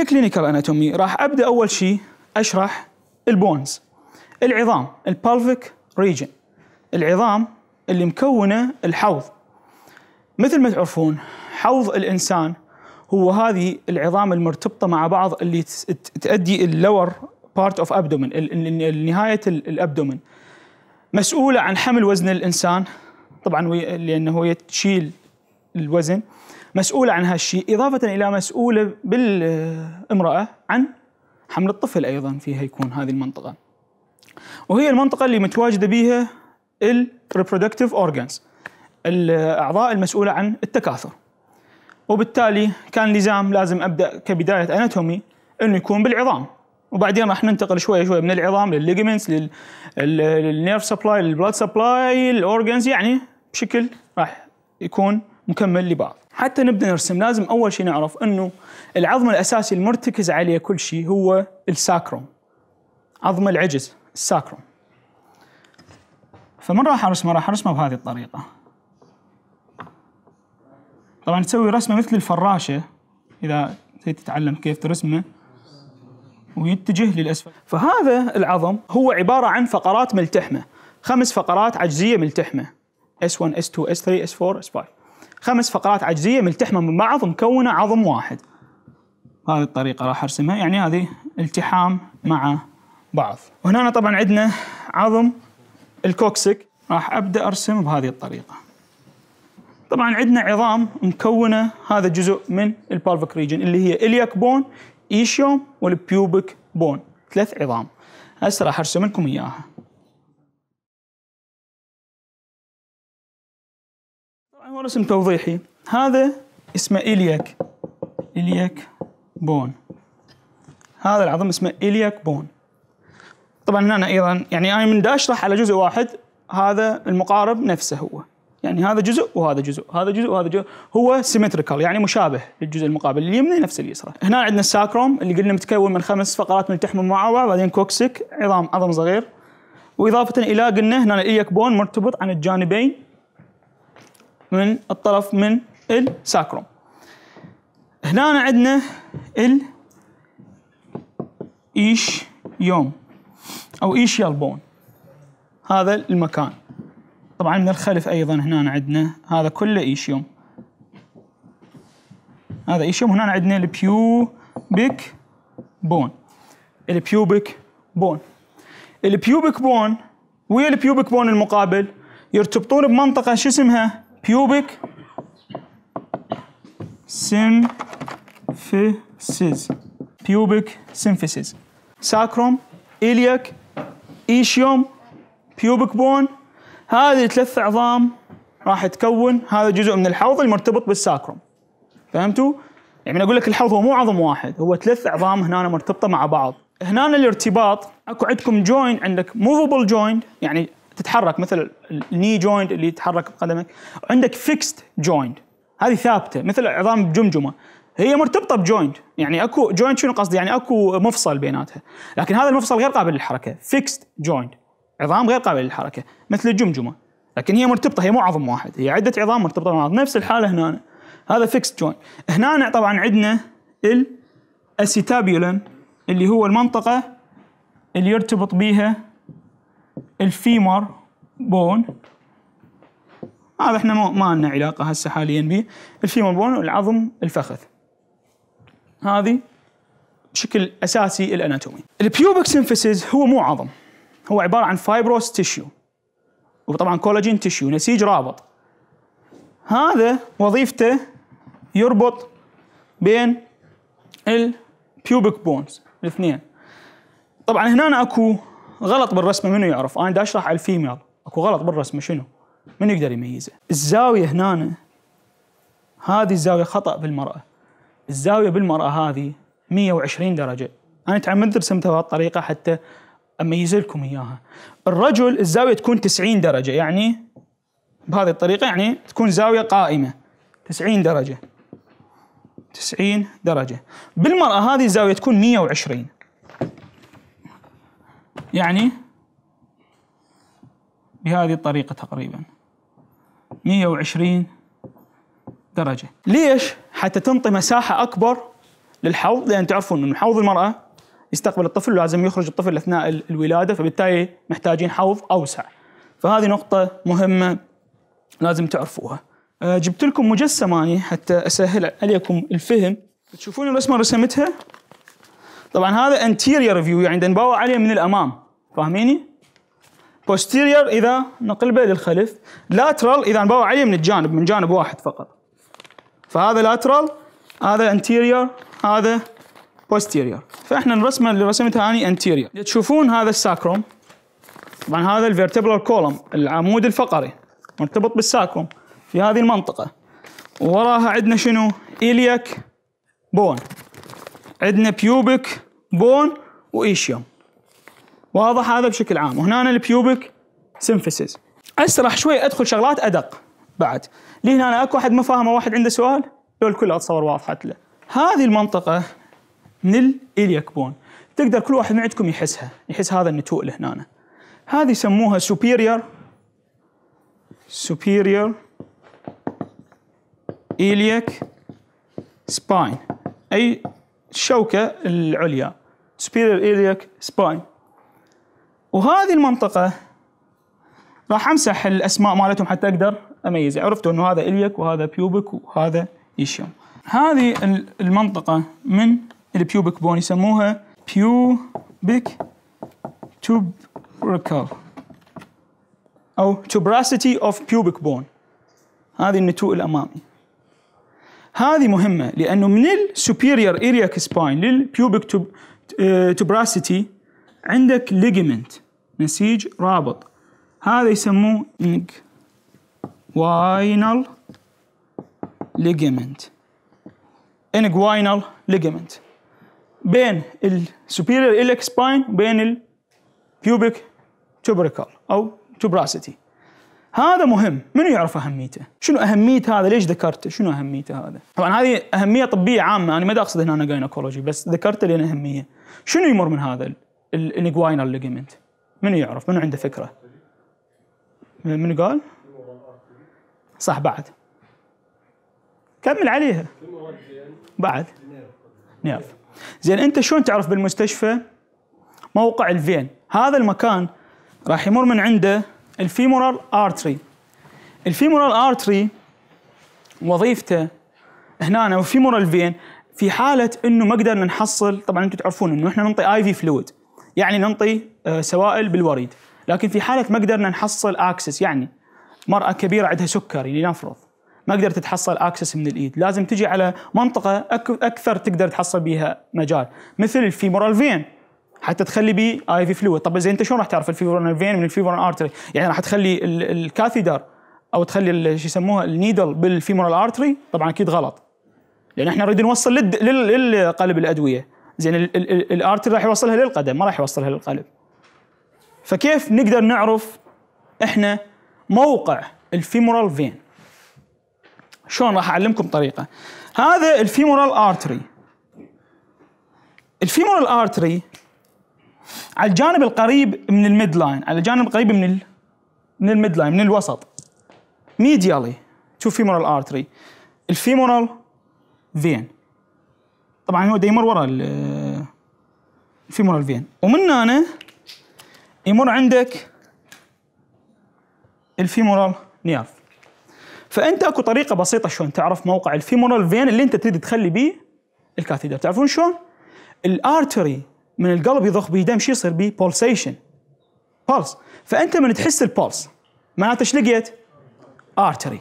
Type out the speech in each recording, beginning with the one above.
الكلينيكال اناتومي راح ابدا اول شيء اشرح البونز العظام البالفيك ريجن العظام اللي مكونه الحوض مثل ما تعرفون حوض الانسان هو هذه العظام المرتبطه مع بعض اللي تؤدي اللور بارت اوف ابدومن نهايه الابدومن مسؤوله عن حمل وزن الانسان طبعا لانه هي تشيل الوزن مسؤولة عن هالشيء إضافة إلى مسؤولة بالامرأة عن حمل الطفل أيضا فيها يكون هذه المنطقة وهي المنطقة اللي متواجدة بيها الريبرودكتيف أورجانز الأعضاء المسؤولة عن التكاثر وبالتالي كان لزام لازم أبدأ كبداية أناتومي أنه يكون بالعظام وبعدين راح ننتقل شوي شوي من العظام للليجمنتس للنيرف سبلاي للبلاد سبلاي الاورجنز يعني بشكل راح يكون مكمل لبعض حتى نبدا نرسم لازم اول شيء نعرف انه العظم الاساسي المرتكز عليه كل شيء هو الساكروم عظم العجز الساكروم فمن راح ارسمه راح ارسمه بهذه الطريقه طبعا تسوي رسمه مثل الفراشه اذا تريد تتعلم كيف ترسمه ويتجه للاسفل فهذا العظم هو عباره عن فقرات ملتحمه خمس فقرات عجزيه ملتحمه S1 S2 S3 S4 S5 خمس فقرات عجزيه ملتحمه من بعض مكونه عظم واحد هذه الطريقه راح ارسمها يعني هذه التحام مع بعض وهنا طبعا عندنا عظم الكوكسيك راح ابدا ارسم بهذه الطريقه طبعا عندنا عظام مكونه هذا جزء من البالفك ريجن اللي هي الياك بون ايشيوم والبيوبك بون ثلاث عظام هسه راح ارسم لكم اياها هو رسم توضيحي هذا اسمه إليك إليك بون هذا العظم اسمه إليك بون طبعا هنا أيضا يعني أنا من داش أشرح على جزء واحد هذا المقارب نفسه هو يعني هذا جزء وهذا جزء هذا جزء وهذا جزء هو سيمتريكال يعني مشابه للجزء المقابل اليمني نفس اليسرى هنا عندنا الساكروم اللي قلنا متكون من خمس فقرات ملتحمة مع بعض بعدين كوكسيك عظام عظم صغير وإضافة إلى قلنا هنا الإياك بون مرتبط عن الجانبين من الطرف من الساكروم هنا عندنا ال ايش يوم او ايش يالبون هذا المكان طبعا من الخلف ايضا هنا عندنا هذا كله ايش يوم هذا ايش يوم هنا عندنا البيوبيك بون البيوبيك بون البيوبيك بون ويا البيوبيك بون المقابل يرتبطون بمنطقه شو اسمها pubic symphysis pubic symphysis sacrum iliac ايشيوم pubic bone هذه ثلاث عظام راح تكون هذا جزء من الحوض المرتبط بالساكروم فهمتوا؟ يعني اقول لك الحوض هو مو عظم واحد هو ثلاث عظام هنا مرتبطه مع بعض هنا الارتباط اكو عندكم جوين عندك موفبل جوين يعني تتحرك مثل الني جوينت اللي يتحرك بقدمك عندك فيكست جوينت هذه ثابته مثل عظام الجمجمه هي مرتبطه بجوينت يعني اكو جوينت شنو قصدي يعني اكو مفصل بيناتها لكن هذا المفصل غير قابل للحركه فيكست جوينت عظام غير قابل للحركه مثل الجمجمه لكن هي مرتبطه هي مو عظم واحد هي عده عظام مرتبطه مع بعض نفس الحاله هنا هذا فيكست جوينت هنا طبعا عندنا الاسيتابيولن اللي هو المنطقه اللي يرتبط بيها الفيمر بون هذا احنا ما لنا علاقه هسه حاليا به الفيمر بون العظم الفخذ هذه بشكل اساسي الاناتومي البيوبك سينفسيس هو مو عظم هو عباره عن فايبروس تيشيو وطبعا كولاجين تيشيو نسيج رابط هذا وظيفته يربط بين البيوبك بونز الاثنين طبعا هنا اكو غلط بالرسمه منو يعرف؟ انا دا اشرح على الفيميل اكو غلط بالرسمه شنو؟ من يقدر يميزه؟ الزاويه هنا هذه الزاويه خطا بالمراه الزاويه بالمراه هذه 120 درجه انا تعمدت رسمتها بهالطريقه حتى اميز لكم اياها الرجل الزاويه تكون 90 درجه يعني بهذه الطريقه يعني تكون زاويه قائمه 90 درجه 90 درجه بالمراه هذه الزاويه تكون 120 يعني بهذه الطريقة تقريبا 120 درجة ليش؟ حتى تنطي مساحة أكبر للحوض لأن تعرفون أن حوض المرأة يستقبل الطفل ولازم يخرج الطفل أثناء الولادة فبالتالي محتاجين حوض أوسع فهذه نقطة مهمة لازم تعرفوها آه، جبت لكم مجسم يعني حتى أسهل عليكم الفهم تشوفون الرسمة رسمتها طبعا هذا انتيرير فيو يعني نباوع عليه من الامام فاهميني؟ بوستيرير اذا نقلبه للخلف لاترال اذا نباوع عليه من الجانب من جانب واحد فقط فهذا لاترال هذا انتيرير هذا بوستيرير فاحنا الرسمه اللي رسمتها اني انتيرير تشوفون هذا الساكروم طبعا هذا الفيرتبرال كولم العمود الفقري مرتبط بالساكروم في هذه المنطقه وراها عندنا شنو؟ إليك بون عندنا بيوبك بون وايشيوم واضح هذا بشكل عام وهنا البيوبك سيمفيسيس اسرح شوي ادخل شغلات ادق بعد ليه هنا اكو احد ما فاهمه واحد عنده سؤال لو الكل اتصور واضحه له هذه المنطقه من الالياك بون تقدر كل واحد من عندكم يحسها يحس هذا النتوء اللي هنا هذه يسموها سوبيريور سوبيريور اليك سباين أي الشوكة العليا سبيرير ايليك سباين وهذه المنطقة راح امسح الاسماء مالتهم حتى اقدر اميز عرفتوا انه هذا اليك وهذا بيوبك وهذا ايشيوم هذه المنطقة من البيوبك بون يسموها بيوبك توبركل او توبراسيتي اوف بيوبك بون هذه النتوء الامامي هذه مهمة لأنه من الـ superior iliac spine للـ pubic tuberosity عندك ligament نسيج رابط هذا يسموه inguinal ligament inguinal ligament بين الـ superior iliac spine وبين الـ pubic tubercle أو tuberosity هذا مهم منو يعرف اهميته شنو اهميه هذا ليش ذكرته شنو اهميته هذا طبعا هذه اهميه طبيه عامه انا ما اقصد هنا انا جاينكولوجي بس ذكرته لان اهميه شنو يمر من هذا الانجواينال ليجمنت منو يعرف منو عنده فكره منو قال صح بعد كمل عليها بعد نيرف زين انت شلون تعرف بالمستشفى موقع الفين هذا المكان راح يمر من عنده الفيمورال ارتري الفيمورال ارتري وظيفته هنا أنا والفيمورال فين في حاله انه ما قدرنا نحصل طبعا انتم تعرفون انه احنا ننطي اي في فلويد يعني ننطي آه، سوائل بالوريد لكن في حاله ما قدرنا نحصل اكسس يعني مراه كبيره عندها سكري يعني لنفرض ما قدرت تحصل اكسس من الايد لازم تجي على منطقه اكثر تقدر تحصل بها مجال مثل الفيمورال فين حتى تخلي بي اي في فلويد طب اذا انت شلون راح تعرف الفيبرون فين من الفيبرون ارتري يعني راح تخلي الكاثيدر او تخلي شو يسموها النيدل بالفيمورال ارتري طبعا اكيد غلط لان احنا نريد نوصل للقلب الادويه زين الارتري راح يوصلها للقدم ما راح يوصلها للقلب فكيف نقدر نعرف احنا موقع الفيمورال فين شلون راح اعلمكم طريقه هذا الفيمورال ارتري الفيمورال ارتري على الجانب القريب من الميد لاين على الجانب القريب من ال... من الميد لاين من الوسط ميديالي تو فيمورال ارتري الفيمورال فين طبعا هو يمر ورا الفيمورال فين ومن هنا يمر عندك الفيمورال نيرف فانت اكو طريقه بسيطه شلون تعرف موقع الفيمورال فين اللي انت تريد تخلي بيه الكاثيدر تعرفون شلون الارتري من القلب يضخ دم شو يصير بيه بولسيشن بلس فانت من تحس البلس معناته ايش لقيت؟ ارتري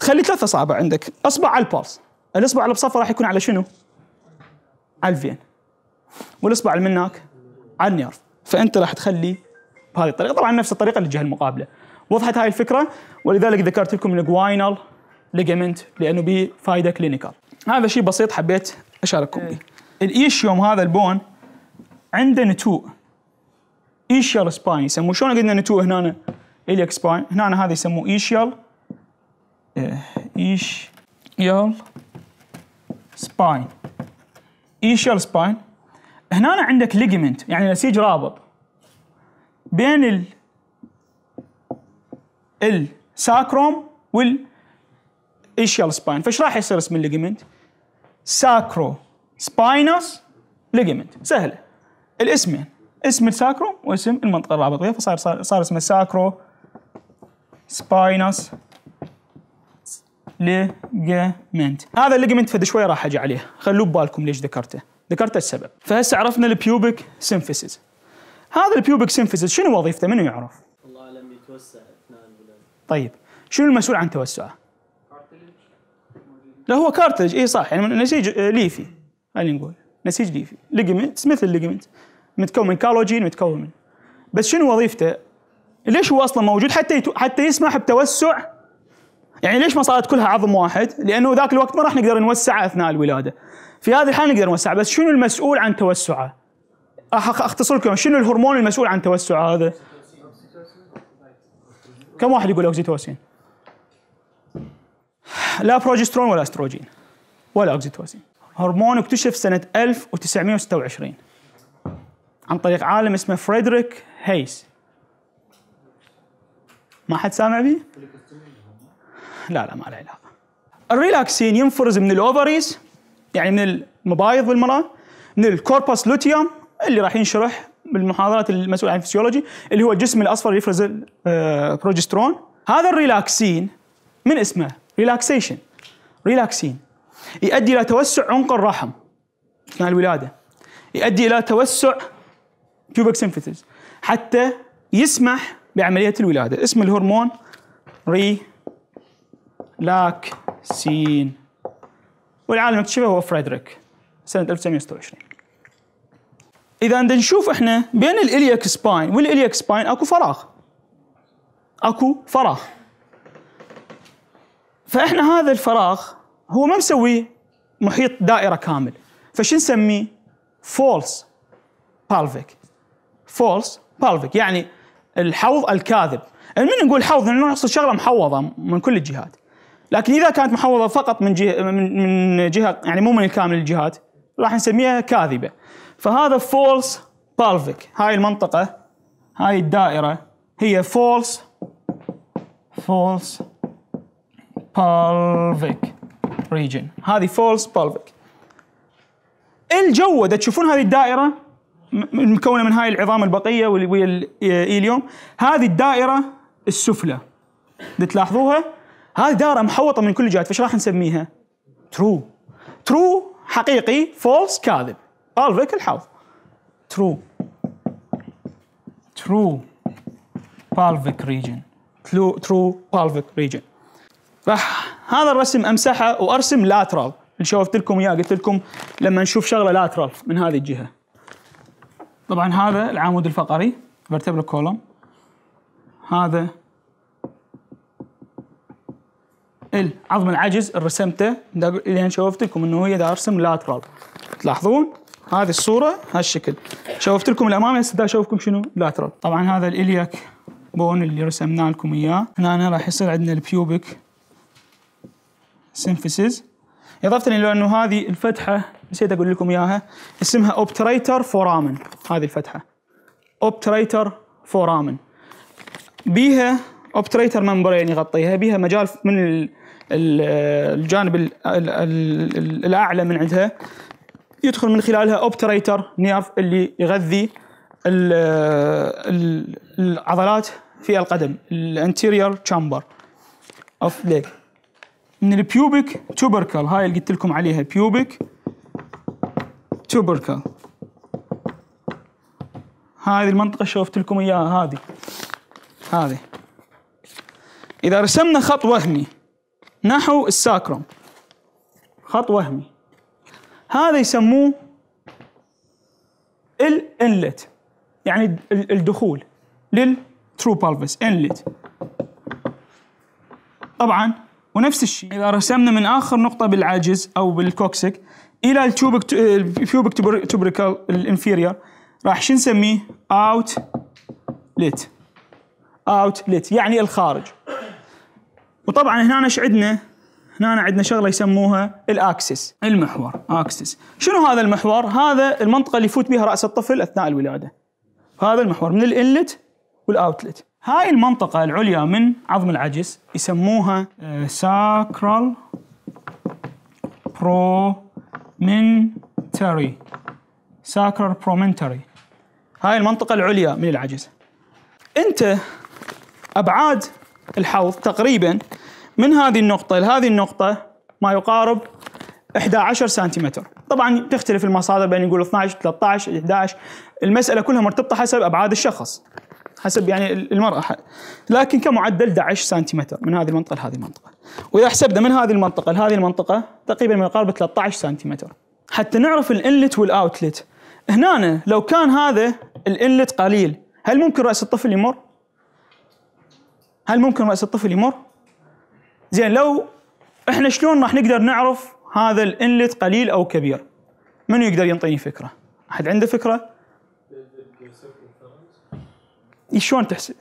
تخلي ثلاث اصابع عندك اصبع على البلس الاصبع اللي بصفه راح يكون على شنو؟ على الفين والاصبع اللي منك على النيرف فانت راح تخلي بهذه الطريقه طبعا نفس الطريقه للجهه المقابله وضحت هاي الفكره ولذلك ذكرت لكم الجواينال ليجمنت لانه به فائده كلينيكال هذا شيء بسيط حبيت اشارككم به إيه. الايش يوم هذا البون عنده نتوء ايشيال سباين يسموه شلون قلنا نتوء هنا اليك سباين هنا هذا يسموه ايشيال ايشيال سباين ايشيال سباين هنا عندك ليجمنت يعني نسيج رابط بين ال الساكروم ايشيال سباين فايش راح يصير اسم الليجمنت ساكرو سباينس ليجمنت سهله الاسمين يعني. اسم الساكرو واسم المنطقه الرابطيه فصار صار, صار اسمه ساكرو سباينس ليجمنت هذا الليجمنت فد شوي راح اجي عليه خلوه ببالكم ليش ذكرته ذكرت السبب فهسه عرفنا البيوبك سيمفيسيس هذا البيوبك سيمفيسيس شنو وظيفته منو يعرف الله لم يتوسع اثنان طيب شنو المسؤول عن توسعه لا هو كارتلج اي صح يعني نسيج آه، ليفي خلينا نقول نسيج ليفي ليجمنت مثل ليجمنت متكون من كالوجين متكون من بس شنو وظيفته؟ ليش هو اصلا موجود؟ حتى يتو... حتى يسمح بتوسع يعني ليش ما صارت كلها عظم واحد؟ لانه ذاك الوقت ما راح نقدر نوسعه اثناء الولاده. في هذه الحاله نقدر نوسعه، بس شنو المسؤول عن توسعه؟ راح اختصر لكم شنو الهرمون المسؤول عن توسعه هذا؟ كم واحد يقول اوكسيتوسين؟ لا بروجسترون ولا استروجين ولا اوكسيتوسين. هرمون اكتشف سنه 1926 عن طريق عالم اسمه فريدريك هيس ما حد سامع بي؟ لا لا ما له علاقه الريلاكسين ينفرز من الاوفريز يعني من المبايض بالمراه من الكوربوس لوتيوم اللي راح ينشرح بالمحاضرات المسؤول عن الفسيولوجي اللي هو الجسم الاصفر يفرز البروجسترون آه، هذا الريلاكسين من اسمه ريلاكسيشن ريلاكسين يؤدي الى توسع عنق الرحم اثناء الولاده يؤدي الى توسع تيوبك سيمفتز حتى يسمح بعمليه الولاده اسم الهرمون ري لاكسين والعالم اكتشفه هو فريدريك سنه 1926 اذا بدنا نشوف احنا بين الالياك سباين والالياك سباين اكو فراغ اكو فراغ فاحنا هذا الفراغ هو ما مسوي محيط دائره كامل فشو نسميه فولس بالفيك فولس بالفيك يعني الحوض الكاذب يعني من نقول حوض لانه نقصد شغله محوضه من كل الجهات لكن اذا كانت محوضه فقط من جهه من, من جهه يعني مو من الكامل الجهات راح نسميها كاذبه فهذا فولس بالفيك هاي المنطقه هاي الدائره هي فولس فولس بالفيك ريجن هذه فولس بالفيك الجوه تشوفون هذه الدائره المكونه من هاي العظام البقيه ويا الايليوم هذه الدائره السفلى تلاحظوها هذه دائره محوطه من كل الجهات فايش راح نسميها؟ ترو ترو حقيقي فولس كاذب فيك الحظ ترو ترو بالفيك ريجن ترو ترو بالفيك ريجن راح هذا الرسم امسحه وارسم لاترال اللي شوفت لكم اياه قلت لكم لما نشوف شغله لاترال من هذه الجهه طبعا هذا العمود الفقري vertebral column هذا العظم العجز اللي رسمته لين شوفت لكم انه هي ارسم لاترال تلاحظون هذه الصوره هالشكل شوفت لكم الامام هسه اشوفكم شنو لاترال طبعا هذا الالياك بون اللي رسمنا لكم اياه هنا راح يصير عندنا البيوبك سينفيسز إضافة إلى أنه هذه الفتحة نسيت أقول لكم إياها اسمها أوبتريتر فورامن هذه الفتحة أوبتريتر فورامن بيها أوبتريتر يعني ممبرين يغطيها بيها مجال من الجانب الأعلى من عندها يدخل من خلالها أوبتريتر نيرف اللي يغذي العضلات في القدم الانتيريور تشامبر اوف ليج من البيوبك توبركل هاي اللي قلت لكم عليها بيوبك توبركل هذه المنطقة شوفت لكم إياها هذه هذه إذا رسمنا خط وهمي نحو الساكروم خط وهمي هذا يسموه الانلت يعني الدخول للترو بالفس انلت طبعا ونفس الشيء إذا رسمنا من آخر نقطة بالعاجز أو بالكوكسيك إلى التوبك الفيوبك توبريكال الانفيريور راح شو نسميه؟ اوت ليت اوت ليت يعني الخارج وطبعا هنا ايش عندنا؟ هنا عندنا شغله يسموها الاكسس المحور اكسس شنو هذا المحور؟ هذا المنطقه اللي يفوت بها راس الطفل اثناء الولاده هذا المحور من الانلت والاوتلت هاي المنطقة العليا من عظم العجز يسموها ساكرال برومنتري ساكرال برومنتري هاي المنطقة العليا من العجز أنت أبعاد الحوض تقريبا من هذه النقطة لهذه النقطة ما يقارب 11 سنتيمتر طبعا تختلف المصادر بين يقول 12 13 11 المسألة كلها مرتبطة حسب أبعاد الشخص حسب يعني المرأة لكن كمعدل 11 سنتيمتر من هذه المنطقة لهذه المنطقة وإذا حسبنا من هذه المنطقة لهذه المنطقة تقريبا ما يقارب 13 سنتيمتر حتى نعرف الانلت والاوتلت هنا لو كان هذا الانلت قليل هل ممكن رأس الطفل يمر؟ هل ممكن رأس الطفل يمر؟ زين لو احنا شلون راح نقدر نعرف هذا الانلت قليل او كبير؟ من يقدر ينطيني فكره؟ احد عنده فكره؟ شلون تحسب؟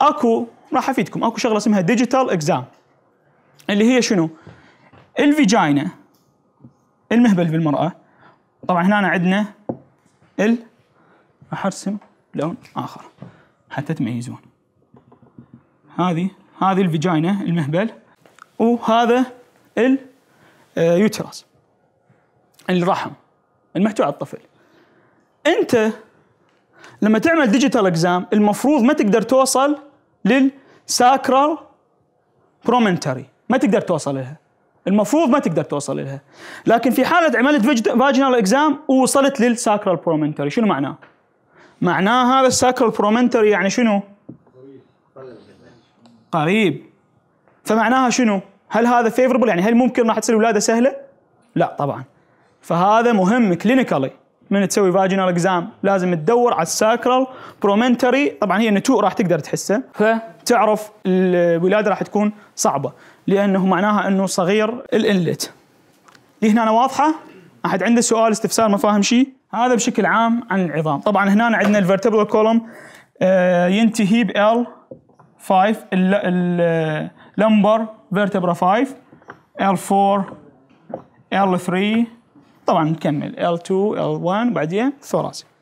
اكو راح افيدكم اكو شغله اسمها ديجيتال اكزام اللي هي شنو؟ الفيجاينا المهبل في المراه طبعا هنا عندنا ال راح ارسم لون اخر حتى تميزون هذه هذه الفيجاينا المهبل وهذا اليوترس آه، الرحم المحتوى على الطفل انت لما تعمل ديجيتال اكزام المفروض ما تقدر توصل للساكرال برومنتري ما تقدر توصل لها المفروض ما تقدر توصل لها لكن في حاله عملت فاجنال اكزام ووصلت للساكرال برومنتري شنو معناه معناه هذا الساكرال برومنتري يعني شنو قريب فمعناها شنو هل هذا فيفربل يعني هل ممكن راح تصير ولاده سهله لا طبعا فهذا مهم كلينيكالي من تسوي فاجينال اكزام لازم تدور على الساكرال برومنتري طبعا هي نتوء راح تقدر تحسه فتعرف الولاده راح تكون صعبه لانه معناها انه صغير الانلت دي هنا واضحه احد عنده سؤال استفسار ما فاهم شيء هذا بشكل عام عن العظام طبعا هنا عندنا الفرتبرال كولوم آه، ينتهي ب L 5 اللمبر فيرتبرا 5 L 4 L 3 طبعا نكمل L2 L1 وبعدين ثوراسي